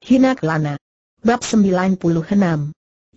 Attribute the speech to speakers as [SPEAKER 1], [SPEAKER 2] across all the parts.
[SPEAKER 1] Hina Kelana. Bab 96.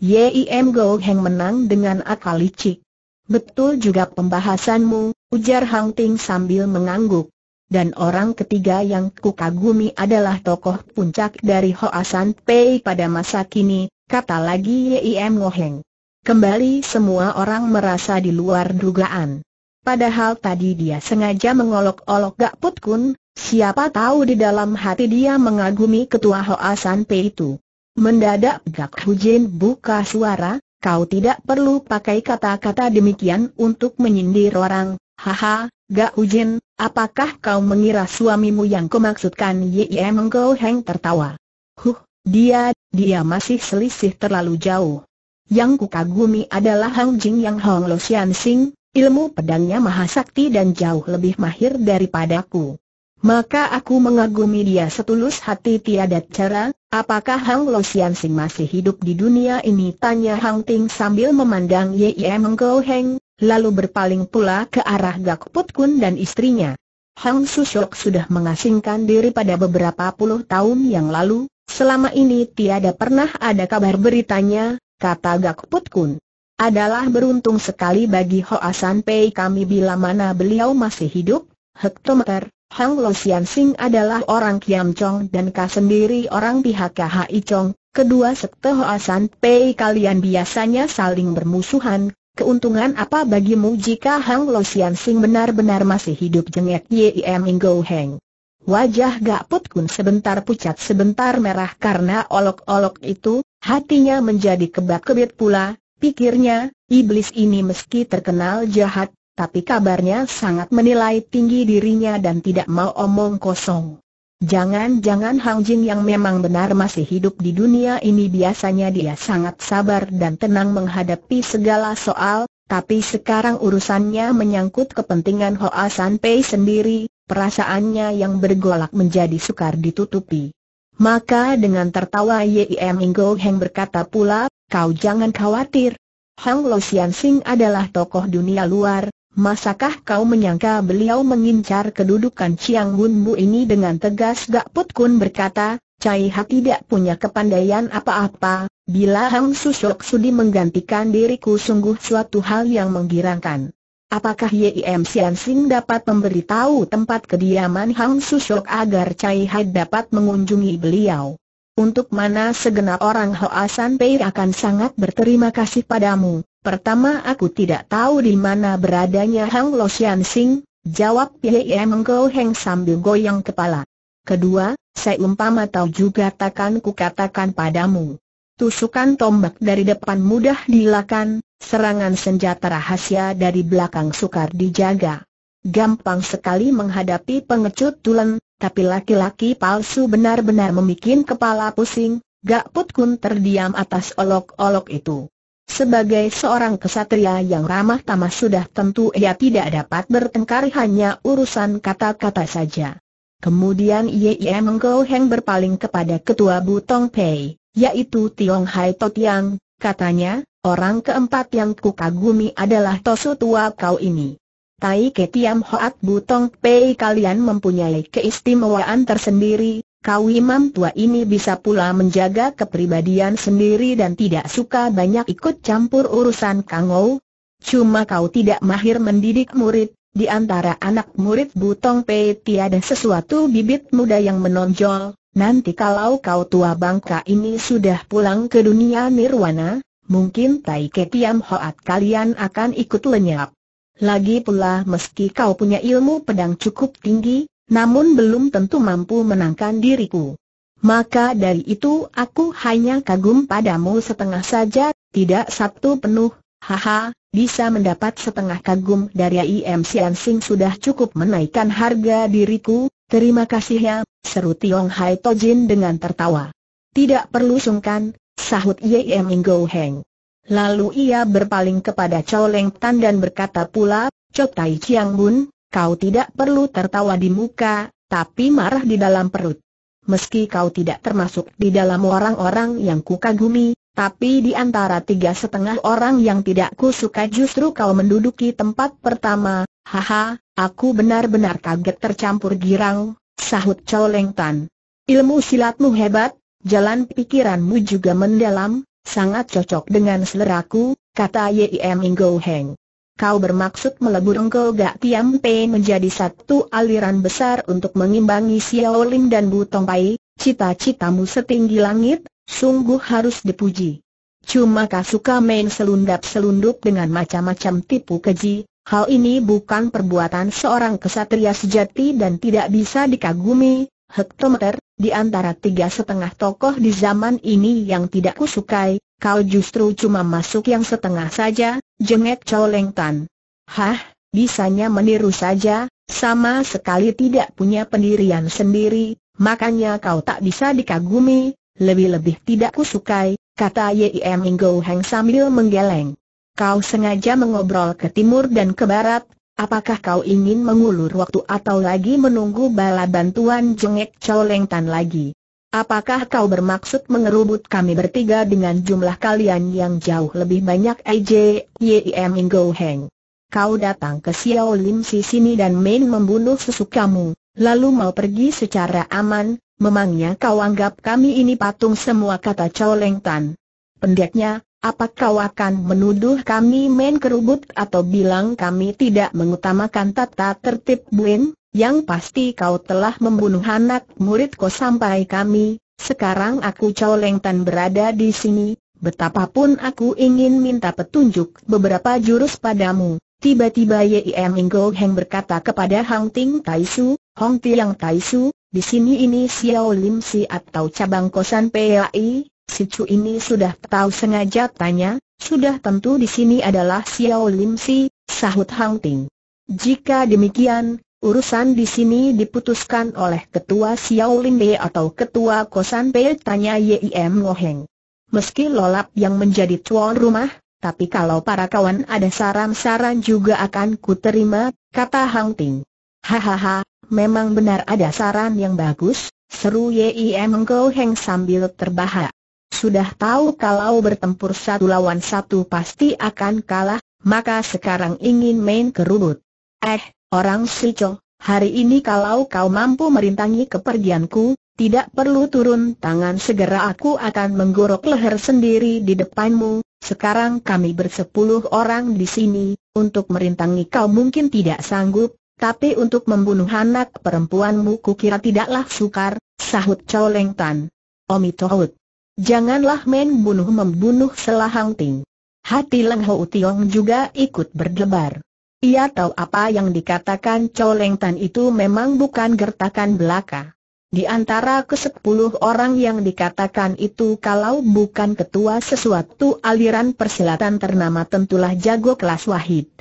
[SPEAKER 1] Yim Go Heng menang dengan akal licik. Betul juga pembahasanmu, ujar Hang Ting sambil mengangguk. Dan orang ketiga yang kukagumi adalah tokoh puncak dari Hoasan Pei pada masa kini, kata lagi Yim Go Heng. Kembali semua orang merasa di luar dugaan. Padahal tadi dia sengaja mengolok-olok Gak Put Kun, Siapa tahu di dalam hati dia mengagumi ketua Hoa San Pei itu. Mendadak Gak Hujin buka suara, kau tidak perlu pakai kata-kata demikian untuk menyindir orang, haha, Gak Hujin, apakah kau mengira suamimu yang kumaksudkan Ye Menggo Heng tertawa? Huh, dia, dia masih selisih terlalu jauh. Yang kukagumi adalah Hang Jing yang Hong Lo Sian Sing, ilmu pedangnya mahasakti dan jauh lebih mahir daripada aku. Maka aku mengagumi dia setulus hati tiada cara, apakah Hang Lo Sian Sing masih hidup di dunia ini? Tanya Hang Ting sambil memandang Ye Meng Heng, lalu berpaling pula ke arah Gak Put Kun dan istrinya. Hang Sushok sudah mengasingkan diri pada beberapa puluh tahun yang lalu, selama ini tiada pernah ada kabar beritanya, kata Gak Put Kun adalah beruntung sekali bagi Hoa San Pei kami bila mana beliau masih hidup, hektometer, Hang Lo Sian Sing adalah orang Kiam Chong dan Ka sendiri orang pihak KHI Chong, kedua sekte Hoasan Pei kalian biasanya saling bermusuhan, keuntungan apa bagimu jika Hang Lo Sian Sing benar-benar masih hidup jengek Yim Ingo Heng? Wajah Put Kun sebentar pucat sebentar merah karena olok-olok itu, hatinya menjadi kebak-kebit pula, pikirnya, iblis ini meski terkenal jahat, tapi kabarnya sangat menilai tinggi dirinya dan tidak mau omong kosong. Jangan-jangan Hang Jin yang memang benar masih hidup di dunia ini biasanya dia sangat sabar dan tenang menghadapi segala soal, tapi sekarang urusannya menyangkut kepentingan Hoa San Pei sendiri, perasaannya yang bergolak menjadi sukar ditutupi. Maka dengan tertawa Yim Inggo Heng berkata pula, kau jangan khawatir. Hang Lo Sian Sing adalah tokoh dunia luar, Masakah kau menyangka beliau mengincar kedudukan Chiang Hun Bu ini dengan tegas Gak Put Kun berkata, Cai Ha tidak punya kepandaian apa-apa, bila Hang Su Shok Sudi menggantikan diriku sungguh suatu hal yang menggirangkan. Apakah Yim Sian Sing dapat memberitahu tempat kediaman Hang Su Shok agar Cai Ha dapat mengunjungi beliau? Untuk mana segenap orang Hoa San Pei akan sangat berterima kasih padamu. Pertama aku tidak tahu di mana beradanya Hang Lo Xian Sing, jawab Ye Mengko Heng sambil goyang kepala. Kedua, saya umpama tahu juga takkan ku katakan padamu. Tusukan tombak dari depan mudah dilakukan, serangan senjata rahasia dari belakang sukar dijaga. Gampang sekali menghadapi pengecut tulen, tapi laki-laki palsu benar-benar memikin kepala pusing, Gak Put Kun terdiam atas olok-olok itu. Sebagai seorang kesatria yang ramah tamah sudah tentu ia tidak dapat bertengkar hanya urusan kata-kata saja. Kemudian Ye Menggau Heng berpaling kepada ketua Butong Pei, yaitu Tiong Hai Totiang, katanya, orang keempat yang kukagumi adalah Tosu tua kau ini. Tai Tiam Hoat Butong Pei kalian mempunyai keistimewaan tersendiri, Kau imam tua ini bisa pula menjaga kepribadian sendiri dan tidak suka banyak ikut campur urusan Kang Ou. Cuma kau tidak mahir mendidik murid, di antara anak murid Butong Pei tiada sesuatu bibit muda yang menonjol. Nanti kalau kau tua bangka ini sudah pulang ke dunia nirwana, mungkin Tai Ke Hoat kalian akan ikut lenyap. Lagi pula meski kau punya ilmu pedang cukup tinggi, namun belum tentu mampu menangkan diriku. Maka dari itu aku hanya kagum padamu setengah saja, tidak satu penuh, haha, bisa mendapat setengah kagum dari IM Sian Sing sudah cukup menaikkan harga diriku, terima kasih ya, seru Tiong Hai Tojin dengan tertawa. Tidak perlu sungkan, sahut IM Ingo Heng. Lalu ia berpaling kepada Chow Leng Tan dan berkata pula, Chow Tai Chiang Bun, Kau tidak perlu tertawa di muka, tapi marah di dalam perut. Meski kau tidak termasuk di dalam orang-orang yang kukagumi, tapi di antara tiga setengah orang yang tidak kusuka justru kau menduduki tempat pertama, haha, aku benar-benar kaget tercampur girang, sahut Coleng Tan. Ilmu silatmu hebat, jalan pikiranmu juga mendalam, sangat cocok dengan seleraku, kata Yim Ingo Heng. Kau bermaksud melebur Engkau Gak Tiam Pei menjadi satu aliran besar untuk mengimbangi Xiao Ling dan Bu Tong Pai, cita-citamu setinggi langit, sungguh harus dipuji. Cuma kau suka main selundap-selundup dengan macam-macam tipu keji, hal ini bukan perbuatan seorang kesatria sejati dan tidak bisa dikagumi, hektometer, di antara tiga setengah tokoh di zaman ini yang tidak kusukai, Kau justru cuma masuk yang setengah saja, jengek Chow Leng Tan. Hah, bisanya meniru saja, sama sekali tidak punya pendirian sendiri, makanya kau tak bisa dikagumi, lebih-lebih tidak kusukai, kata Yim Inggo Heng sambil menggeleng. Kau sengaja mengobrol ke timur dan ke barat, apakah kau ingin mengulur waktu atau lagi menunggu bala bantuan jengek Chow Leng Tan lagi? Apakah kau bermaksud mengerubut kami bertiga dengan jumlah kalian yang jauh lebih banyak AJ, YIM Ingo Heng? Kau datang ke Xiao Lim si sini dan main membunuh sesukamu, lalu mau pergi secara aman, memangnya kau anggap kami ini patung semua kata Chow Leng Tan. Pendeknya, apa kau akan menuduh kami main kerubut atau bilang kami tidak mengutamakan tata tertib Buin? Yang pasti kau telah membunuh anak muridku sampai kami, sekarang aku Tan berada di sini, betapapun aku ingin minta petunjuk beberapa jurus padamu. Tiba-tiba Yim Inggo Heng berkata kepada Hang Ting Tai Su, Hong Tiang Tai Su, di sini ini Xiao Lim Si atau cabang kosan PAI, si Chu ini sudah tahu sengaja tanya, sudah tentu di sini adalah Xiao Lim Si, sahut Hang Ting. Jika demikian, Urusan di sini diputuskan oleh Ketua Xiao Lin Bei atau Ketua Kosan Bei tanya Yim Ngoheng. Meski lolap yang menjadi tuan rumah, tapi kalau para kawan ada saran-saran juga akan kuterima, kata Hang Ting. Hahaha, memang benar ada saran yang bagus, seru Yim Ngoheng sambil terbahak. Sudah tahu kalau bertempur satu lawan satu pasti akan kalah, maka sekarang ingin main kerubut. Eh, Orang silco, hari ini kalau kau mampu merintangi kepergianku, tidak perlu turun tangan segera aku akan menggorok leher sendiri di depanmu, sekarang kami bersepuluh orang di sini, untuk merintangi kau mungkin tidak sanggup, tapi untuk membunuh anak perempuanmu kukira tidaklah sukar, sahut Chow Leng Tan. Omi Tohut. Janganlah main bunuh-membunuh selahang ting. Hati Leng Ho Tiong juga ikut berdebar. Ia tahu apa yang dikatakan Coleng Tan itu memang bukan gertakan belaka. Di antara kesepuluh orang yang dikatakan itu kalau bukan ketua sesuatu aliran persilatan ternama tentulah jago kelas wahid.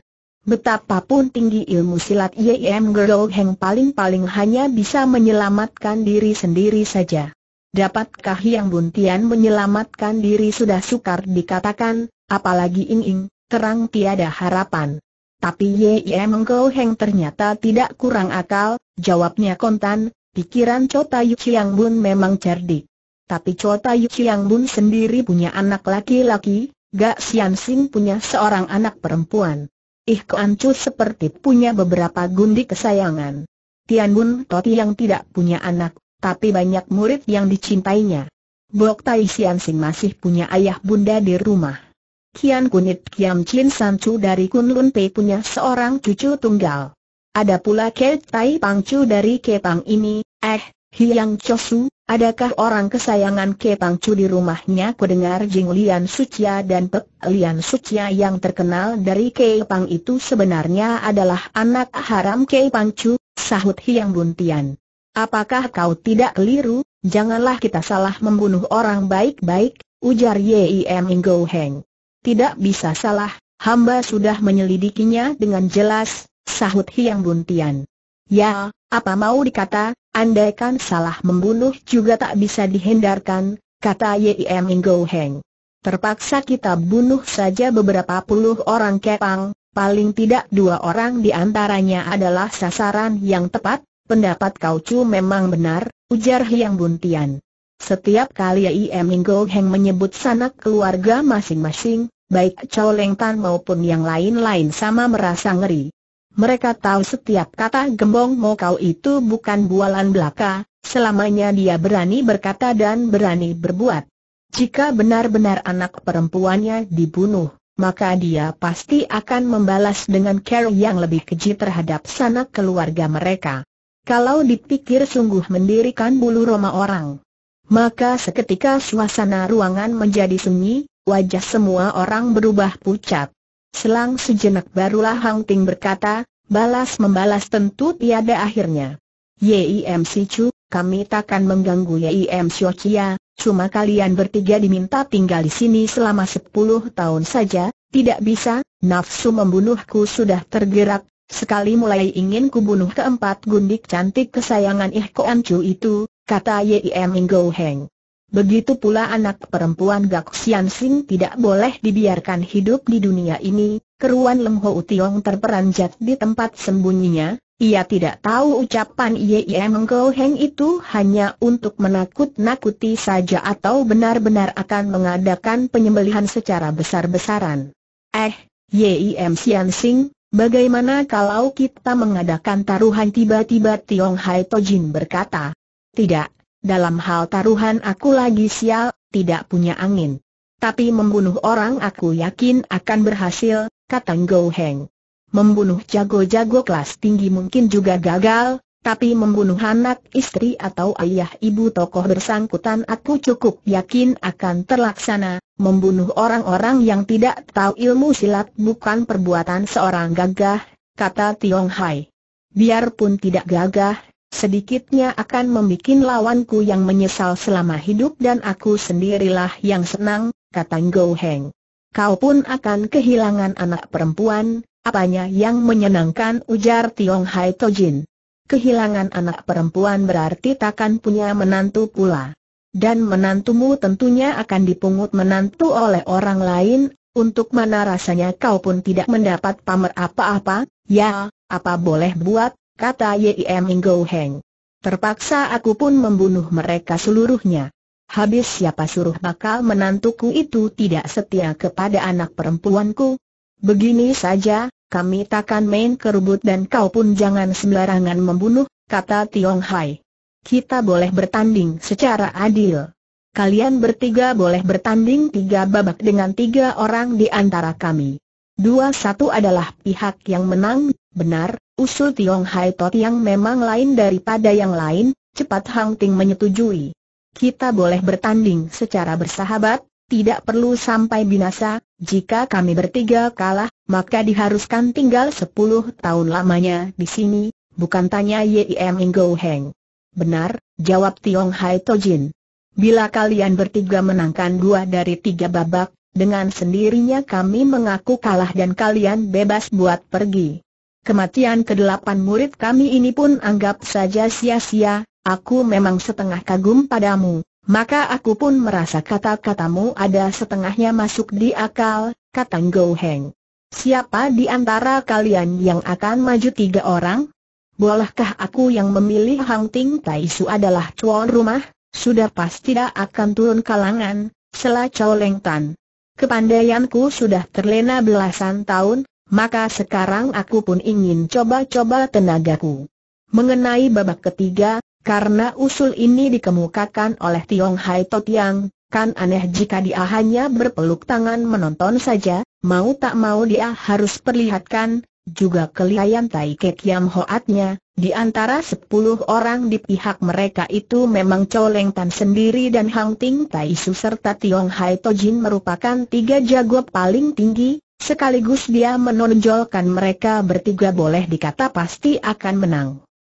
[SPEAKER 1] Betapapun tinggi ilmu silat YM Girl Heng paling-paling hanya bisa menyelamatkan diri sendiri saja. Dapatkah yang buntian menyelamatkan diri sudah sukar dikatakan, apalagi ing-ing, terang tiada harapan. Tapi Ye Mengkau Heng ternyata tidak kurang akal, jawabnya kontan, pikiran Cota Yu Chiang Bun memang cerdik. Tapi Cota Yu Chiang Bun sendiri punya anak laki-laki, Gak Sian Sing punya seorang anak perempuan. Ih Keancu seperti punya beberapa gundi kesayangan. Tian Bun Toti yang tidak punya anak, tapi banyak murid yang dicintainya. Bok Tai Sian Sing masih punya ayah bunda di rumah. Kian Kunit Kiam Chin Chu dari Kunlun Pei punya seorang cucu tunggal. Ada pula Ke Tai Pangcu dari Kepang ini, eh, Hiang Chosu, adakah orang kesayangan Ke Chu di rumahnya kudengar Jing Lian Sucia dan Pek Lian Sucia yang terkenal dari Kepang itu sebenarnya adalah anak haram Ke Chu, sahut Hiang Buntian. Apakah kau tidak keliru, janganlah kita salah membunuh orang baik-baik, ujar Yim Ingo Heng. Tidak bisa salah, hamba sudah menyelidikinya dengan jelas, sahut Hiang Buntian. Ya, apa mau dikata, andaikan salah membunuh juga tak bisa dihindarkan, kata Yim Ingo Heng. Terpaksa kita bunuh saja beberapa puluh orang kepang, paling tidak dua orang di antaranya adalah sasaran yang tepat, pendapat kau cu memang benar, ujar Hiang Buntian. Setiap kali Yim Ingo Heng menyebut sanak keluarga masing-masing, baik Chow Leng Tan maupun yang lain-lain sama merasa ngeri. Mereka tahu setiap kata gembong mau Kau itu bukan bualan belaka, selamanya dia berani berkata dan berani berbuat. Jika benar-benar anak perempuannya dibunuh, maka dia pasti akan membalas dengan care yang lebih keji terhadap sanak keluarga mereka. Kalau dipikir sungguh mendirikan bulu roma orang. Maka seketika suasana ruangan menjadi sunyi, Wajah semua orang berubah pucat. Selang sejenak barulah Hang Ting berkata, balas membalas tentu tiada akhirnya. Yim Si Chu, kami takkan mengganggu Yim Xiu Chia, cuma kalian bertiga diminta tinggal di sini selama sepuluh tahun saja, tidak bisa, nafsu membunuhku sudah tergerak, sekali mulai ingin kubunuh keempat gundik cantik kesayangan Ih Koan Chu itu, kata Yim Ingo Heng. Begitu pula anak perempuan Gak Xian Sing tidak boleh dibiarkan hidup di dunia ini, keruan Leng Ho Tiong terperanjat di tempat sembunyinya, ia tidak tahu ucapan Ye Meng Heng itu hanya untuk menakut-nakuti saja atau benar-benar akan mengadakan penyembelihan secara besar-besaran. Eh, Ye Xian Sing, bagaimana kalau kita mengadakan taruhan tiba-tiba Tiong Hai Jin berkata. Tidak, dalam hal taruhan aku lagi sial, tidak punya angin. Tapi membunuh orang aku yakin akan berhasil, kata Ngo Heng. Membunuh jago-jago kelas tinggi mungkin juga gagal, tapi membunuh anak istri atau ayah ibu tokoh bersangkutan aku cukup yakin akan terlaksana, membunuh orang-orang yang tidak tahu ilmu silat bukan perbuatan seorang gagah, kata Tiong Hai. Biarpun tidak gagah, sedikitnya akan membuat lawanku yang menyesal selama hidup dan aku sendirilah yang senang, kata Ngo Heng. Kau pun akan kehilangan anak perempuan, apanya yang menyenangkan ujar Tiong Hai Tojin. Kehilangan anak perempuan berarti takkan punya menantu pula. Dan menantumu tentunya akan dipungut menantu oleh orang lain, untuk mana rasanya kau pun tidak mendapat pamer apa-apa, ya, apa boleh buat, kata Yim Minggo Heng. Terpaksa aku pun membunuh mereka seluruhnya. Habis siapa suruh bakal menantuku itu tidak setia kepada anak perempuanku? Begini saja, kami takkan main kerubut dan kau pun jangan sembarangan membunuh, kata Tiong Hai. Kita boleh bertanding secara adil. Kalian bertiga boleh bertanding tiga babak dengan tiga orang di antara kami. Dua satu adalah pihak yang menang, benar, Usul Tiong Hai Tot yang memang lain daripada yang lain, cepat Hang Ting menyetujui. Kita boleh bertanding secara bersahabat, tidak perlu sampai binasa, jika kami bertiga kalah, maka diharuskan tinggal 10 tahun lamanya di sini, bukan tanya Yim Ingo Heng. Benar, jawab Tiong Hai Tojin. Bila kalian bertiga menangkan dua dari tiga babak, dengan sendirinya kami mengaku kalah dan kalian bebas buat pergi. Kematian kedelapan murid kami ini pun anggap saja sia-sia, aku memang setengah kagum padamu. Maka aku pun merasa kata-katamu ada setengahnya masuk di akal, kata Ngo Heng. Siapa di antara kalian yang akan maju tiga orang? Bolehkah aku yang memilih Hang Ting Tai Su adalah tuan rumah? Sudah pasti tidak akan turun kalangan, selah Chow Leng Tan. Kepandaianku sudah terlena belasan tahun, maka sekarang aku pun ingin coba-coba tenagaku. Mengenai babak ketiga, karena usul ini dikemukakan oleh Tiong Hai Totiang, kan aneh jika dia hanya berpeluk tangan menonton saja, mau tak mau dia harus perlihatkan, juga kelihayan Tai Kek Yam Hoatnya, di antara sepuluh orang di pihak mereka itu memang Coleng Tan sendiri dan Hang Ting Tai Su serta Tiong Hai Tojin merupakan tiga jago paling tinggi, Sekaligus dia menonjolkan mereka bertiga boleh dikata pasti akan menang.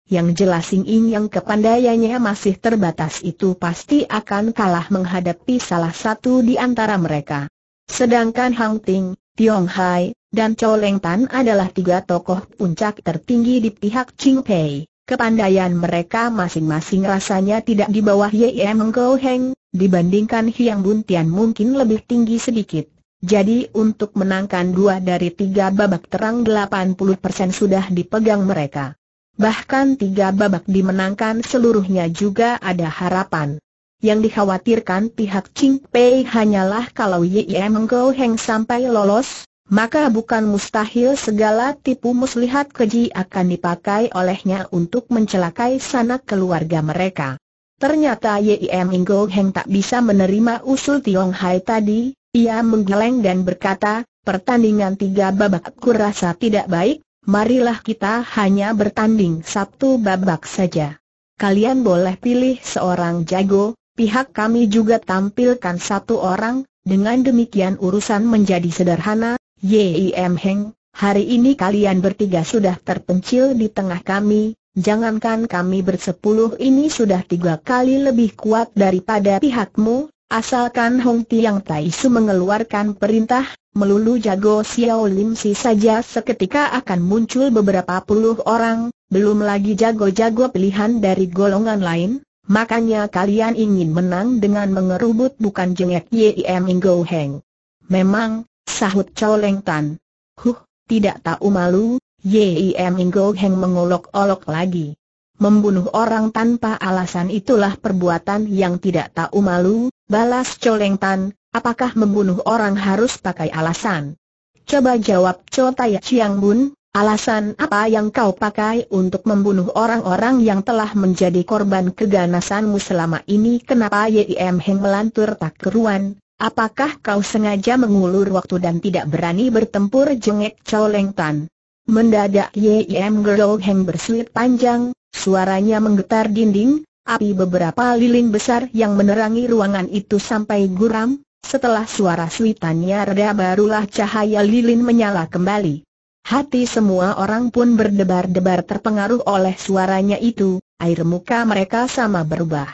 [SPEAKER 1] Yang jelas Sing Ing yang kepandaiannya masih terbatas itu pasti akan kalah menghadapi salah satu di antara mereka. Sedangkan Hang Ting, Tiong Hai, dan Chow Leng Tan adalah tiga tokoh puncak tertinggi di pihak Ching Pei. Kepandaian mereka masing-masing rasanya tidak di bawah Ye Meng Go Heng, dibandingkan Hiang Buntian mungkin lebih tinggi sedikit. Jadi untuk menangkan dua dari tiga babak terang 80% sudah dipegang mereka. Bahkan tiga babak dimenangkan seluruhnya juga ada harapan. Yang dikhawatirkan pihak Ching Pei hanyalah kalau Yim Menggo Heng sampai lolos, maka bukan mustahil segala tipu muslihat keji akan dipakai olehnya untuk mencelakai sanak keluarga mereka. Ternyata Yim Menggo Heng tak bisa menerima usul Tiong Hai tadi, ia menggeleng dan berkata, pertandingan tiga babak kurasa tidak baik, marilah kita hanya bertanding satu babak saja. Kalian boleh pilih seorang jago, pihak kami juga tampilkan satu orang, dengan demikian urusan menjadi sederhana, Yim Heng, hari ini kalian bertiga sudah terpencil di tengah kami, jangankan kami bersepuluh ini sudah tiga kali lebih kuat daripada pihakmu, Asalkan Hong Tiang Tai Su mengeluarkan perintah, melulu jago Xiao Lim Si saja seketika akan muncul beberapa puluh orang, belum lagi jago-jago pilihan dari golongan lain, makanya kalian ingin menang dengan mengerubut bukan jengek Yim Ingo Heng. Memang, sahut Chow Leng Tan. Huh, tidak tahu malu, Yim Ingo Heng mengolok-olok lagi. Membunuh orang tanpa alasan itulah perbuatan yang tidak tahu malu, balas Coleng Tan, apakah membunuh orang harus pakai alasan? Coba jawab Cho Tai Chiang Bun, alasan apa yang kau pakai untuk membunuh orang-orang yang telah menjadi korban keganasanmu selama ini? Kenapa Yim Heng melantur tak keruan? Apakah kau sengaja mengulur waktu dan tidak berani bertempur jengek Cho Tan? Mendadak Yim Gerol Heng bersulit panjang, Suaranya menggetar dinding, api beberapa lilin besar yang menerangi ruangan itu sampai guram, setelah suara suitannya reda barulah cahaya lilin menyala kembali. Hati semua orang pun berdebar-debar terpengaruh oleh suaranya itu, air muka mereka sama berubah.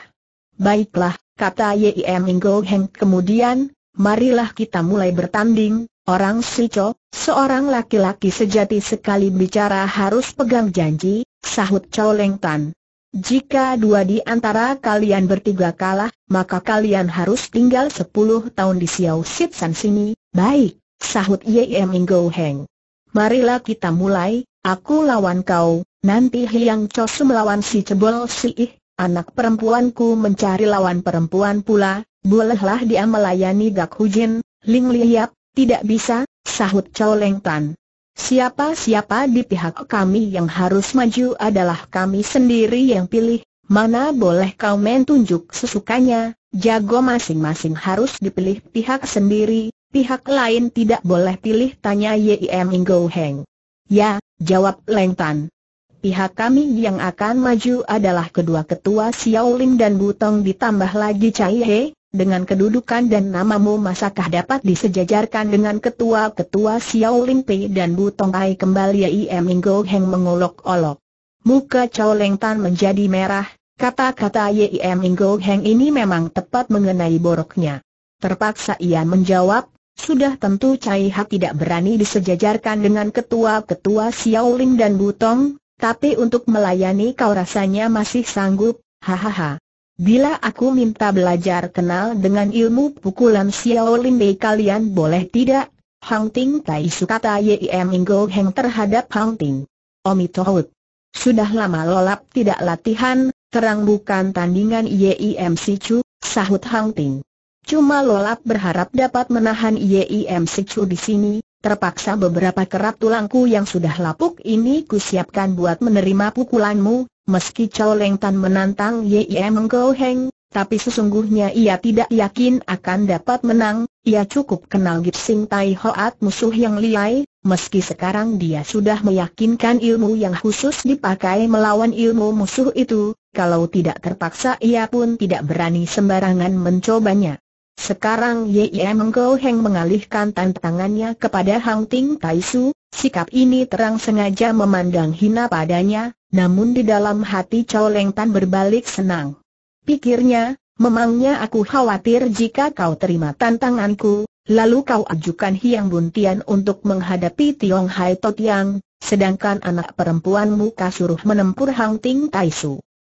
[SPEAKER 1] Baiklah, kata Yim Inggo Heng kemudian, marilah kita mulai bertanding, Orang Sico, seorang laki-laki sejati sekali bicara harus pegang janji, sahut Chow Leng Tan. Jika dua di antara kalian bertiga kalah, maka kalian harus tinggal sepuluh tahun di Xiao Sit San sini, baik, sahut Ye Ming Go Heng. Marilah kita mulai, aku lawan kau, nanti Hiang Cho melawan si Cebol Si Ih, anak perempuanku mencari lawan perempuan pula, bolehlah dia melayani Gak Hujin, Ling Liap, tidak bisa, sahut Leng Tan. Siapa-siapa di pihak kami yang harus maju adalah kami sendiri yang pilih, mana boleh kau main tunjuk sesukanya, jago masing-masing harus dipilih pihak sendiri, pihak lain tidak boleh pilih tanya Yim Ingo Heng. Ya, jawab Leng Tan. Pihak kami yang akan maju adalah kedua ketua Xiaolin dan Butong ditambah lagi Cai He, dengan kedudukan dan namamu masakah dapat disejajarkan dengan ketua-ketua Xiao Pei dan Bu Tong Ai kembali I.M. Minggo Heng mengolok-olok. Muka Chow Leng Tan menjadi merah, kata-kata Ia Minggo Heng ini memang tepat mengenai boroknya. Terpaksa ia menjawab, sudah tentu Cai Hak tidak berani disejajarkan dengan ketua-ketua Xiao Ling dan Bu Tong, tapi untuk melayani kau rasanya masih sanggup, hahaha. Bila aku minta belajar kenal dengan ilmu pukulan Lin Bei eh, kalian boleh tidak? Hang Ting Tai Sukata Yim Ingo Heng terhadap Hang Ting. Omi Tohut. Sudah lama lolap tidak latihan, terang bukan tandingan Yim Si Chu, sahut Hang Ting. Cuma lolap berharap dapat menahan Yim Si Chu di sini, terpaksa beberapa kerat tulangku yang sudah lapuk ini kusiapkan buat menerima pukulanmu, Meski Chow Leng Tan menantang Ye Menggo Heng, tapi sesungguhnya ia tidak yakin akan dapat menang, ia cukup kenal Gip Sing Tai Hoat musuh yang liai, meski sekarang dia sudah meyakinkan ilmu yang khusus dipakai melawan ilmu musuh itu, kalau tidak terpaksa ia pun tidak berani sembarangan mencobanya. Sekarang Ye Mengko Heng mengalihkan tantangannya kepada Hang Ting Tai sikap ini terang sengaja memandang hina padanya, namun di dalam hati Chow Leng Tan berbalik senang. Pikirnya, memangnya aku khawatir jika kau terima tantanganku, lalu kau ajukan Hiang Buntian untuk menghadapi Tiong Hai Tot Yang, sedangkan anak perempuanmu kasuruh menempur Hang Ting Tai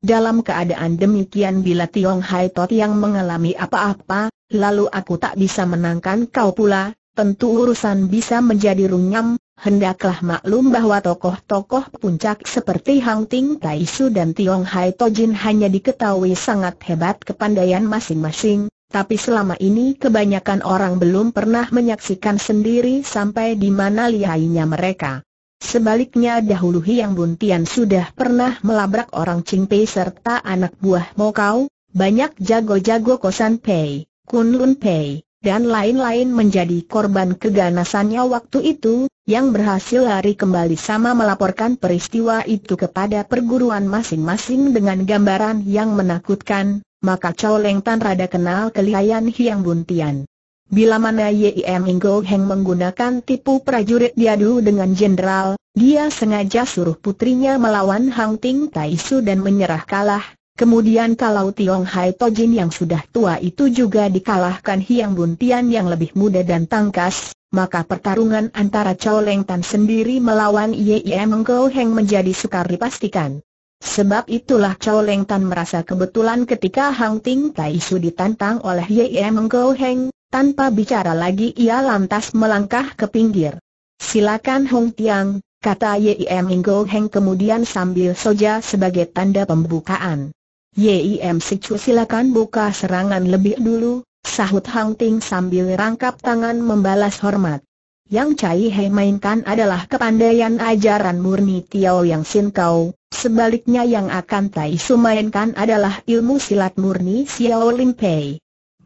[SPEAKER 1] dalam keadaan demikian bila Tiong Hai Tot yang mengalami apa-apa, lalu aku tak bisa menangkan kau pula, tentu urusan bisa menjadi runyam, hendaklah maklum bahwa tokoh-tokoh puncak seperti Hang Ting Tai Su dan Tiong Hai Tojin hanya diketahui sangat hebat kepandaian masing-masing, tapi selama ini kebanyakan orang belum pernah menyaksikan sendiri sampai di mana lihainya mereka. Sebaliknya dahulu Hiang Buntian sudah pernah melabrak orang Pei serta anak buah Mokau, banyak jago-jago Kosan Pei, Kun Lun Pei, dan lain-lain menjadi korban keganasannya waktu itu, yang berhasil lari kembali sama melaporkan peristiwa itu kepada perguruan masing-masing dengan gambaran yang menakutkan, maka Chow Leng Tan rada kenal kelihayan Hiang Buntian. Bila mana Yim Inggo Heng menggunakan tipu prajurit diadu dengan jenderal, dia sengaja suruh putrinya melawan Hang Ting Tai Su dan menyerah kalah. Kemudian kalau Tiong Hai Tojin yang sudah tua itu juga dikalahkan Hiang Buntian yang lebih muda dan tangkas, maka pertarungan antara Chow Leng Tan sendiri melawan Yim Inggo Heng menjadi sukar dipastikan. Sebab itulah Chow Leng Tan merasa kebetulan ketika Hang Ting Tai Su ditantang oleh Yim Engkau Heng, tanpa bicara lagi ia lantas melangkah ke pinggir. Silakan Hong Tiang, kata Yim Ingo Heng kemudian sambil soja sebagai tanda pembukaan. Yim Sichu silakan buka serangan lebih dulu, sahut Hong Ting sambil rangkap tangan membalas hormat. Yang Cai He mainkan adalah kepandaian ajaran murni Tiao Yang Sin Kau, sebaliknya yang akan Tai Su mainkan adalah ilmu silat murni Xiao Lim Pei.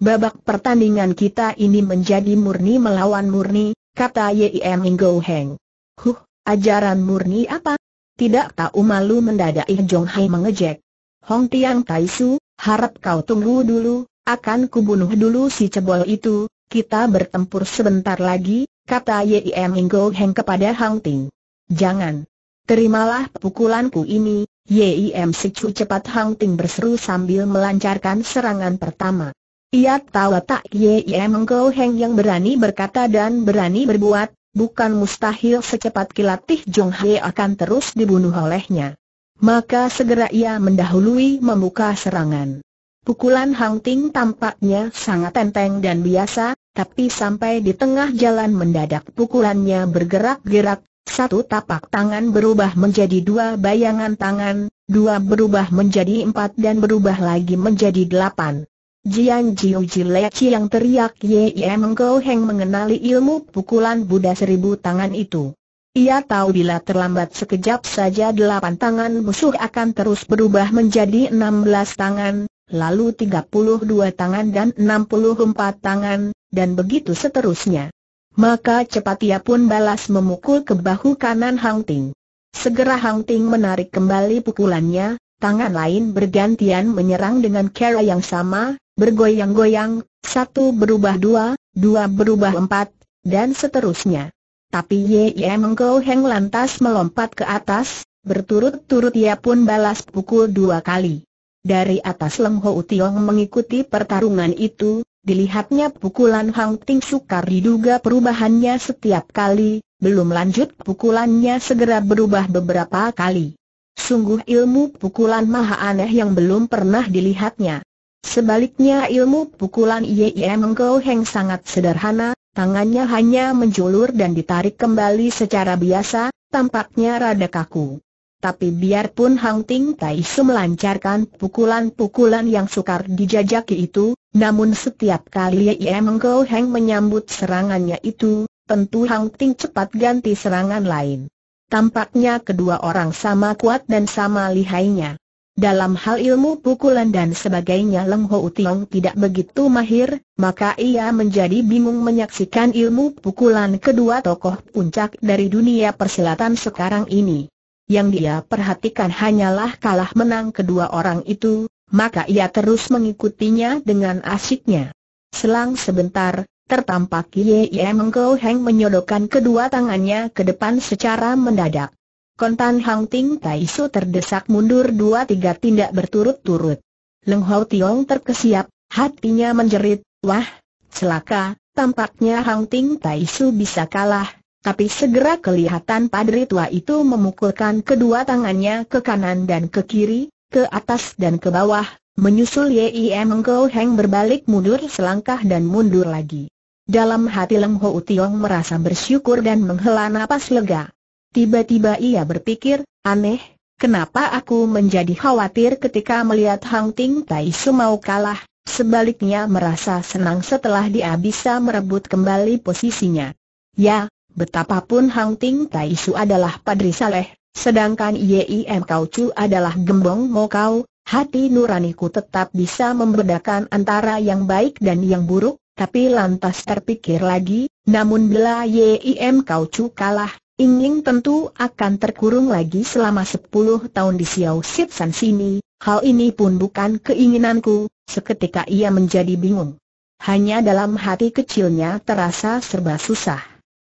[SPEAKER 1] Babak pertandingan kita ini menjadi murni melawan murni, kata Yim Inggo Heng. Huh, ajaran murni apa? Tidak tahu malu mendadak Ih Jong Hai mengejek. Hong Tiang Tai Su, harap kau tunggu dulu, akan kubunuh dulu si cebol itu, kita bertempur sebentar lagi, kata Yim Inggo Heng kepada Hong Ting. Jangan. Terimalah pukulanku ini, Yim Sicu cepat Hong Ting berseru sambil melancarkan serangan pertama. Ia tahu tak Ye Mengkau Heng yang berani berkata dan berani berbuat, bukan mustahil secepat kilat Tih Jong Hye akan terus dibunuh olehnya. Maka segera ia mendahului membuka serangan. Pukulan Hang Ting tampaknya sangat enteng dan biasa, tapi sampai di tengah jalan mendadak pukulannya bergerak-gerak, satu tapak tangan berubah menjadi dua bayangan tangan, dua berubah menjadi empat dan berubah lagi menjadi delapan. Jian Jiu Jileci yang teriak Ye Mengko Heng mengenali ilmu pukulan Buddha seribu tangan itu. Ia tahu bila terlambat sekejap saja delapan tangan musuh akan terus berubah menjadi enam belas tangan, lalu tiga puluh dua tangan dan enam puluh empat tangan, dan begitu seterusnya. Maka cepat ia pun balas memukul ke bahu kanan Hang Ting. Segera Hang Ting menarik kembali pukulannya, tangan lain bergantian menyerang dengan cara yang sama, bergoyang-goyang, satu berubah dua, dua berubah empat, dan seterusnya. Tapi Ye Mengkau Heng lantas melompat ke atas, berturut-turut ia pun balas pukul dua kali. Dari atas Leng Ho Tiong mengikuti pertarungan itu, dilihatnya pukulan Hang Ting sukar diduga perubahannya setiap kali, belum lanjut pukulannya segera berubah beberapa kali. Sungguh ilmu pukulan maha aneh yang belum pernah dilihatnya. Sebaliknya ilmu pukulan Yie Mengko Heng sangat sederhana, tangannya hanya menjulur dan ditarik kembali secara biasa, tampaknya rada kaku. Tapi biarpun Hang Ting Tai Su melancarkan pukulan-pukulan yang sukar dijajaki itu, namun setiap kali Yie Mengko Heng menyambut serangannya itu, tentu Hang Ting cepat ganti serangan lain. Tampaknya kedua orang sama kuat dan sama lihainya. Dalam hal ilmu pukulan dan sebagainya Leng Ho Tiong tidak begitu mahir, maka ia menjadi bingung menyaksikan ilmu pukulan kedua tokoh puncak dari dunia persilatan sekarang ini. Yang dia perhatikan hanyalah kalah menang kedua orang itu, maka ia terus mengikutinya dengan asyiknya. Selang sebentar, tertampak Ye Ye Mengko Heng menyodokkan kedua tangannya ke depan secara mendadak kontan Hang Ting Tai Su terdesak mundur dua tiga tindak berturut-turut. Leng Hou Tiong terkesiap, hatinya menjerit, wah, celaka, tampaknya Hang Ting Tai Su bisa kalah, tapi segera kelihatan padri tua itu memukulkan kedua tangannya ke kanan dan ke kiri, ke atas dan ke bawah, menyusul Yim Engkau Heng berbalik mundur selangkah dan mundur lagi. Dalam hati Leng Ho Tiong merasa bersyukur dan menghela napas lega. Tiba-tiba ia berpikir, aneh, kenapa aku menjadi khawatir ketika melihat Hang Ting Tai Su mau kalah, sebaliknya merasa senang setelah dia bisa merebut kembali posisinya. Ya, betapapun Hang Ting Tai Su adalah Padri Saleh, sedangkan Yim Kau Chu adalah Gembong Mo Kau, hati nuraniku tetap bisa membedakan antara yang baik dan yang buruk, tapi lantas terpikir lagi, namun bila Yim Kau Chu kalah, Ingin tentu akan terkurung lagi selama sepuluh tahun di Xiao Sit San sini, hal ini pun bukan keinginanku, seketika ia menjadi bingung. Hanya dalam hati kecilnya terasa serba susah.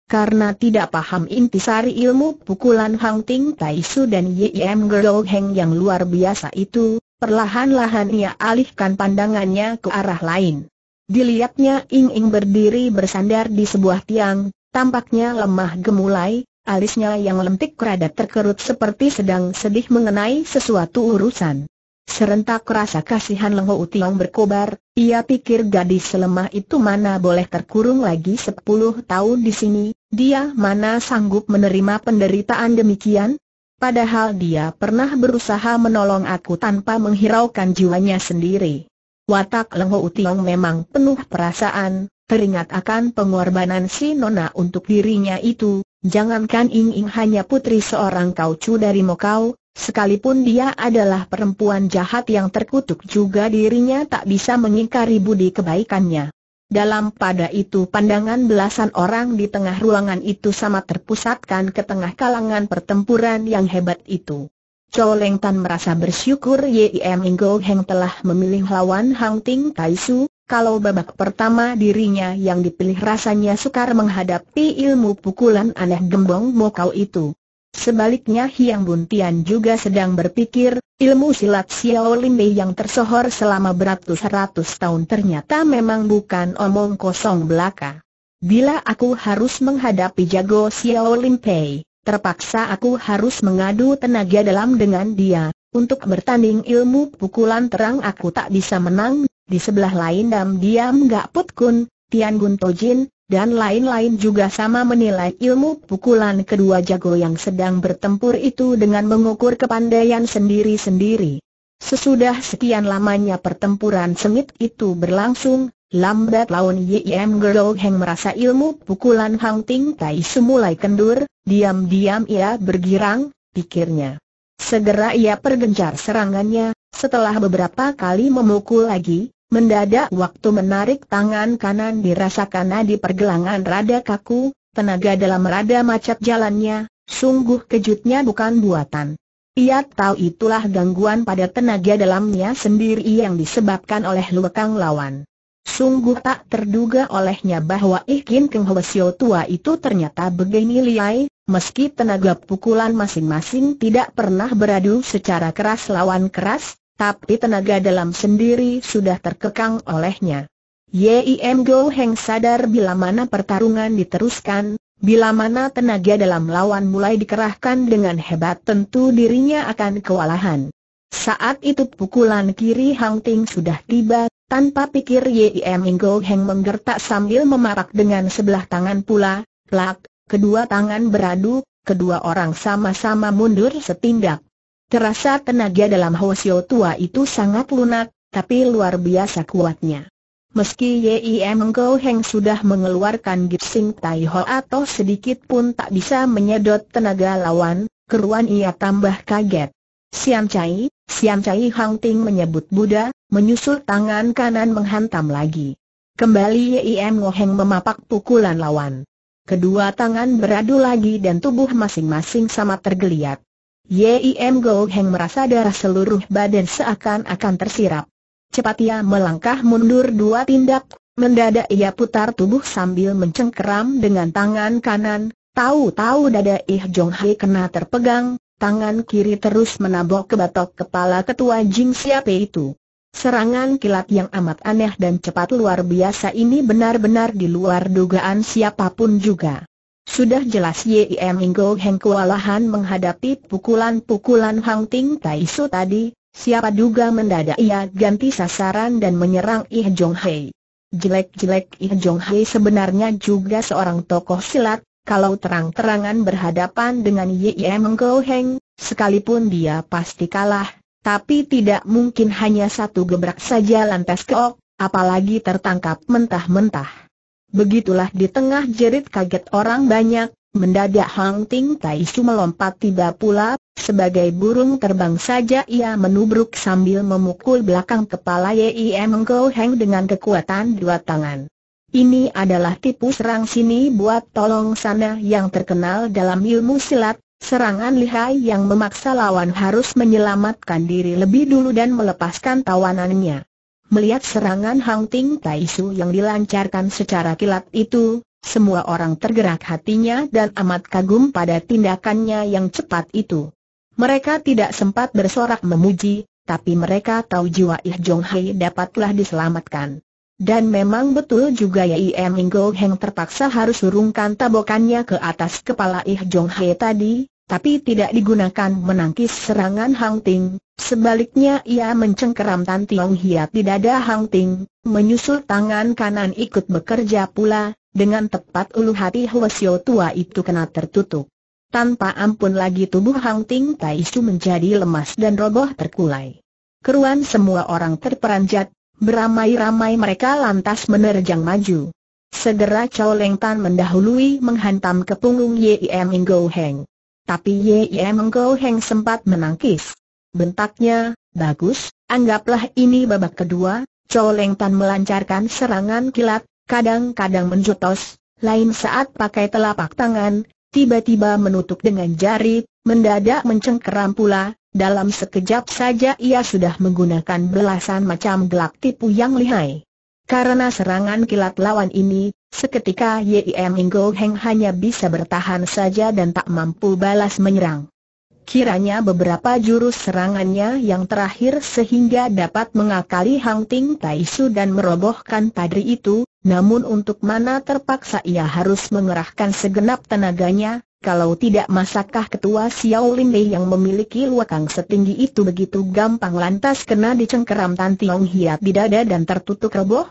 [SPEAKER 1] Karena tidak paham intisari ilmu pukulan Hang Ting Tai Su dan Yim Girl Heng yang luar biasa itu, perlahan-lahan ia alihkan pandangannya ke arah lain. Dilihatnya Ing Ying berdiri bersandar di sebuah tiang, tampaknya lemah gemulai, Alisnya yang lentik kerada terkerut seperti sedang sedih mengenai sesuatu urusan. Serentak rasa kasihan Leng Utiong berkobar, ia pikir gadis selemah itu mana boleh terkurung lagi sepuluh tahun di sini, dia mana sanggup menerima penderitaan demikian? Padahal dia pernah berusaha menolong aku tanpa menghiraukan jiwanya sendiri. Watak Leng Utiong memang penuh perasaan, teringat akan pengorbanan si Nona untuk dirinya itu, Jangankan Ing Ing hanya putri seorang kaucu dari Mokau, sekalipun dia adalah perempuan jahat yang terkutuk juga dirinya tak bisa mengingkari budi kebaikannya. Dalam pada itu pandangan belasan orang di tengah ruangan itu sama terpusatkan ke tengah kalangan pertempuran yang hebat itu. Chow Leng Tan merasa bersyukur Yim Go Heng telah memilih lawan Hang Ting Tai Su, kalau babak pertama dirinya yang dipilih rasanya sukar menghadapi ilmu pukulan aneh gembong mokau itu. Sebaliknya Hiang Buntian juga sedang berpikir, ilmu silat Lin Mei yang tersohor selama beratus-ratus tahun ternyata memang bukan omong kosong belaka. Bila aku harus menghadapi jago Lin Mei, terpaksa aku harus mengadu tenaga dalam dengan dia, untuk bertanding ilmu pukulan terang aku tak bisa menang, di sebelah lain Dam diam Gak Put Kun, Tian Gun Tojin, dan lain-lain juga sama menilai ilmu pukulan kedua jago yang sedang bertempur itu dengan mengukur kepandaian sendiri-sendiri. Sesudah sekian lamanya pertempuran sengit itu berlangsung, lambat laun Yim Gero Heng merasa ilmu pukulan Hang Ting Tai semulai kendur, diam-diam ia bergirang, pikirnya. Segera ia pergencar serangannya, setelah beberapa kali memukul lagi, Mendadak waktu menarik tangan kanan dirasakan nadi pergelangan rada kaku, tenaga dalam rada macet jalannya, sungguh kejutnya bukan buatan. Ia tahu itulah gangguan pada tenaga dalamnya sendiri yang disebabkan oleh lukang lawan. Sungguh tak terduga olehnya bahwa Ikin Keng Hwasyo tua itu ternyata begini liai, meski tenaga pukulan masing-masing tidak pernah beradu secara keras lawan keras, tapi tenaga dalam sendiri sudah terkekang olehnya. Yim Go Heng sadar bila mana pertarungan diteruskan, bila mana tenaga dalam lawan mulai dikerahkan dengan hebat tentu dirinya akan kewalahan. Saat itu pukulan kiri Hang Ting sudah tiba, tanpa pikir Yim Go Heng menggertak sambil memarak dengan sebelah tangan pula, plak, kedua tangan beradu, kedua orang sama-sama mundur setindak. Terasa tenaga dalam Hosio tua itu sangat lunak, tapi luar biasa kuatnya. Meski Yim Engkau Heng sudah mengeluarkan Gipsing Tai Ho atau sedikit pun tak bisa menyedot tenaga lawan, keruan ia tambah kaget. Siam Chai, Siam Chai Hang Ting menyebut Buddha, menyusul tangan kanan menghantam lagi. Kembali Yim Heng memapak pukulan lawan. Kedua tangan beradu lagi dan tubuh masing-masing sama tergeliat. Yim Go Heng merasa darah seluruh badan seakan-akan tersirap. Cepat ia melangkah mundur dua tindak, mendadak ia putar tubuh sambil mencengkeram dengan tangan kanan, tahu-tahu dada Ih Jong Hai kena terpegang, tangan kiri terus menabok ke batok kepala ketua Jing Siape itu. Serangan kilat yang amat aneh dan cepat luar biasa ini benar-benar di luar dugaan siapapun juga. Sudah jelas Yim Inggo Heng kewalahan menghadapi pukulan-pukulan Hang Ting Tai Su tadi, siapa duga mendadak ia ganti sasaran dan menyerang Ih Jong Hei. Jelek-jelek Ih Jong Hei sebenarnya juga seorang tokoh silat, kalau terang-terangan berhadapan dengan Yim Inggo Heng, sekalipun dia pasti kalah, tapi tidak mungkin hanya satu gebrak saja lantas keok, apalagi tertangkap mentah-mentah. Begitulah di tengah jerit kaget orang banyak, mendadak Hang Ting Tai Su melompat tiba pula, sebagai burung terbang saja ia menubruk sambil memukul belakang kepala Yei Mengko Heng dengan kekuatan dua tangan. Ini adalah tipu serang sini buat tolong sana yang terkenal dalam ilmu silat, Serangan lihai yang memaksa lawan harus menyelamatkan diri lebih dulu dan melepaskan tawanannya. Melihat serangan Hang Ting Tai Su yang dilancarkan secara kilat itu, semua orang tergerak hatinya dan amat kagum pada tindakannya yang cepat itu. Mereka tidak sempat bersorak memuji, tapi mereka tahu jiwa Ih Jong Hai dapatlah diselamatkan. Dan memang betul juga ya, Yai Go Heng terpaksa harus urungkan tabokannya ke atas kepala Ih Jong Hai tadi, tapi tidak digunakan menangkis serangan Hang Ting, sebaliknya ia mencengkeram Tan Tiong Hiat di dada Hang Ting, menyusul tangan kanan ikut bekerja pula, dengan tepat ulu hati Hwasyo tua itu kena tertutup. Tanpa ampun lagi tubuh Hang Ting Tai Su menjadi lemas dan roboh terkulai. Keruan semua orang terperanjat, beramai-ramai mereka lantas menerjang maju. Segera Chow Leng Tan mendahului menghantam ke punggung Yim Inggo Heng. Tapi Ye Mengko Heng sempat menangkis. Bentaknya, bagus, anggaplah ini babak kedua, Coleng Tan melancarkan serangan kilat, kadang-kadang menjotos, lain saat pakai telapak tangan, tiba-tiba menutup dengan jari, mendadak mencengkeram pula, dalam sekejap saja ia sudah menggunakan belasan macam gelak tipu yang lihai. Karena serangan kilat lawan ini, Seketika Yim Inggo Heng hanya bisa bertahan saja dan tak mampu balas menyerang. Kiranya beberapa jurus serangannya yang terakhir sehingga dapat mengakali Hang Ting Tai Su dan merobohkan padri itu, namun untuk mana terpaksa ia harus mengerahkan segenap tenaganya, kalau tidak masakah ketua Xiao Lin Mei yang memiliki luakang setinggi itu begitu gampang lantas kena dicengkeram Tan Tiong Hiat di dada dan tertutup roboh?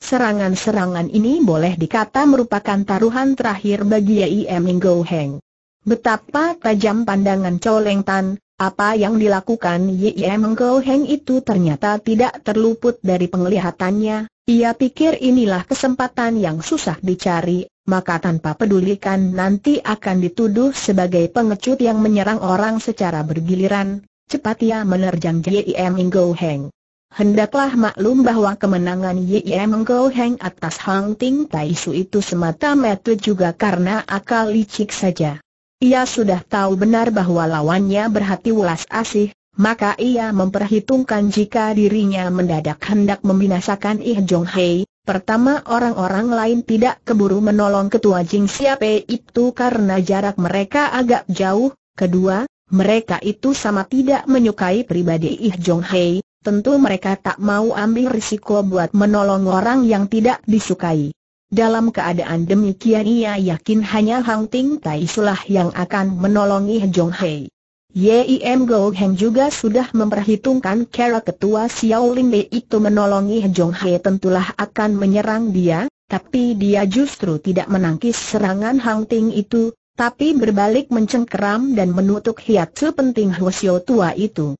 [SPEAKER 1] Serangan-serangan ini boleh dikata merupakan taruhan terakhir bagi Yim Go Heng. Betapa tajam pandangan Coleng Tan, apa yang dilakukan Yim Go Heng itu ternyata tidak terluput dari penglihatannya, ia pikir inilah kesempatan yang susah dicari, maka tanpa pedulikan nanti akan dituduh sebagai pengecut yang menyerang orang secara bergiliran, cepat ia menerjang Yim Go Heng. Hendaklah maklum bahwa kemenangan YIM Mengkau Heng atas Hang Ting Tai Su itu semata-mata juga karena akal licik saja. Ia sudah tahu benar bahwa lawannya berhati welas asih, maka ia memperhitungkan jika dirinya mendadak hendak membinasakan Ih Jong Hei, pertama orang-orang lain tidak keburu menolong ketua Jing Siap E itu karena jarak mereka agak jauh, kedua, mereka itu sama tidak menyukai pribadi Ih Jong Hei, tentu mereka tak mau ambil risiko buat menolong orang yang tidak disukai. Dalam keadaan demikian ia yakin hanya Hang Ting Tai Sulah yang akan menolongi Jong Hei. Yim Go Heng juga sudah memperhitungkan cara ketua Xiao Lin Li itu menolongi Jong Hei tentulah akan menyerang dia, tapi dia justru tidak menangkis serangan Hang Ting itu, tapi berbalik mencengkeram dan menutup hiat sepenting Hwasyo tua itu.